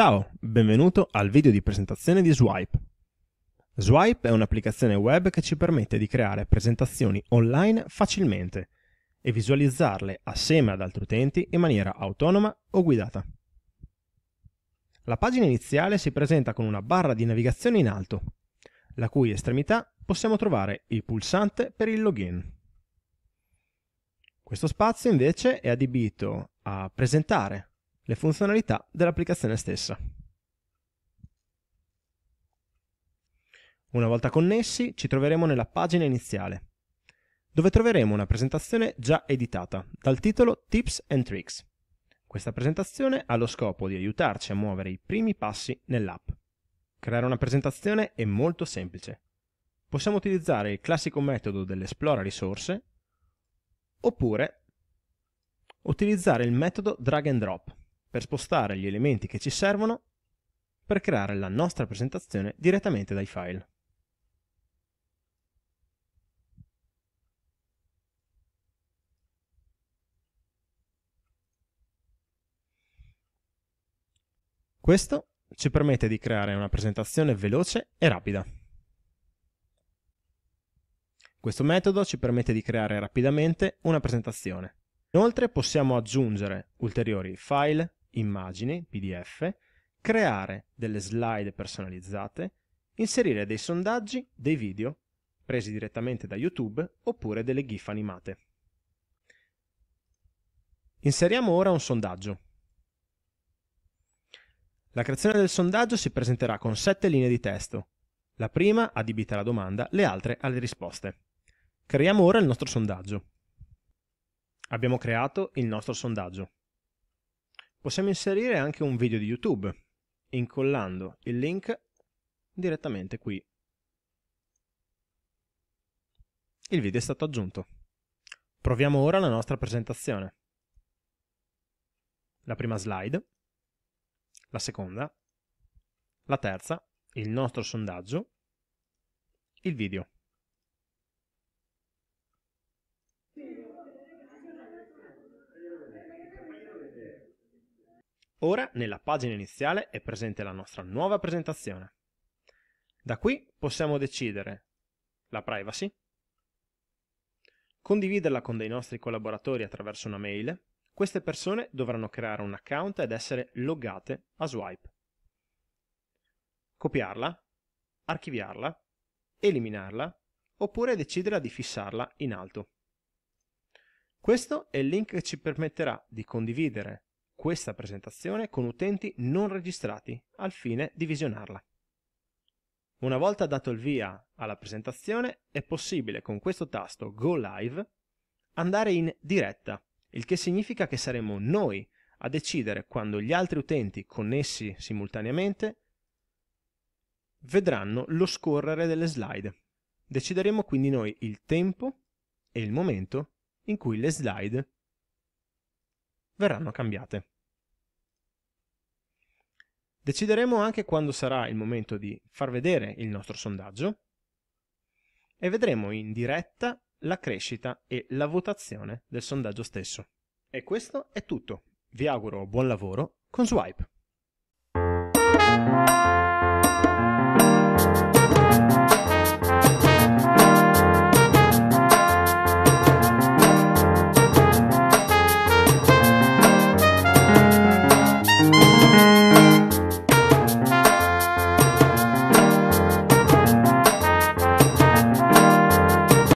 Ciao, benvenuto al video di presentazione di Swipe. Swipe è un'applicazione web che ci permette di creare presentazioni online facilmente e visualizzarle assieme ad altri utenti in maniera autonoma o guidata. La pagina iniziale si presenta con una barra di navigazione in alto, la cui estremità possiamo trovare il pulsante per il login. Questo spazio invece è adibito a presentare le funzionalità dell'applicazione stessa. Una volta connessi ci troveremo nella pagina iniziale, dove troveremo una presentazione già editata dal titolo Tips and Tricks. Questa presentazione ha lo scopo di aiutarci a muovere i primi passi nell'app. Creare una presentazione è molto semplice. Possiamo utilizzare il classico metodo dell'esplora risorse oppure utilizzare il metodo drag and drop per spostare gli elementi che ci servono per creare la nostra presentazione direttamente dai file. Questo ci permette di creare una presentazione veloce e rapida. Questo metodo ci permette di creare rapidamente una presentazione. Inoltre possiamo aggiungere ulteriori file, immagini PDF, creare delle slide personalizzate, inserire dei sondaggi, dei video, presi direttamente da YouTube oppure delle GIF animate. Inseriamo ora un sondaggio. La creazione del sondaggio si presenterà con sette linee di testo. La prima adibita alla domanda, le altre alle risposte. Creiamo ora il nostro sondaggio. Abbiamo creato il nostro sondaggio. Possiamo inserire anche un video di YouTube, incollando il link direttamente qui. Il video è stato aggiunto. Proviamo ora la nostra presentazione. La prima slide, la seconda, la terza, il nostro sondaggio, il video. Ora nella pagina iniziale è presente la nostra nuova presentazione. Da qui possiamo decidere la privacy, condividerla con dei nostri collaboratori attraverso una mail. Queste persone dovranno creare un account ed essere loggate a Swipe. Copiarla, archiviarla, eliminarla oppure decidere di fissarla in alto. Questo è il link che ci permetterà di condividere questa presentazione con utenti non registrati al fine di visionarla. Una volta dato il via alla presentazione è possibile con questo tasto Go Live andare in diretta, il che significa che saremo noi a decidere quando gli altri utenti connessi simultaneamente vedranno lo scorrere delle slide. Decideremo quindi noi il tempo e il momento in cui le slide verranno cambiate. Decideremo anche quando sarà il momento di far vedere il nostro sondaggio e vedremo in diretta la crescita e la votazione del sondaggio stesso. E questo è tutto. Vi auguro buon lavoro con Swipe.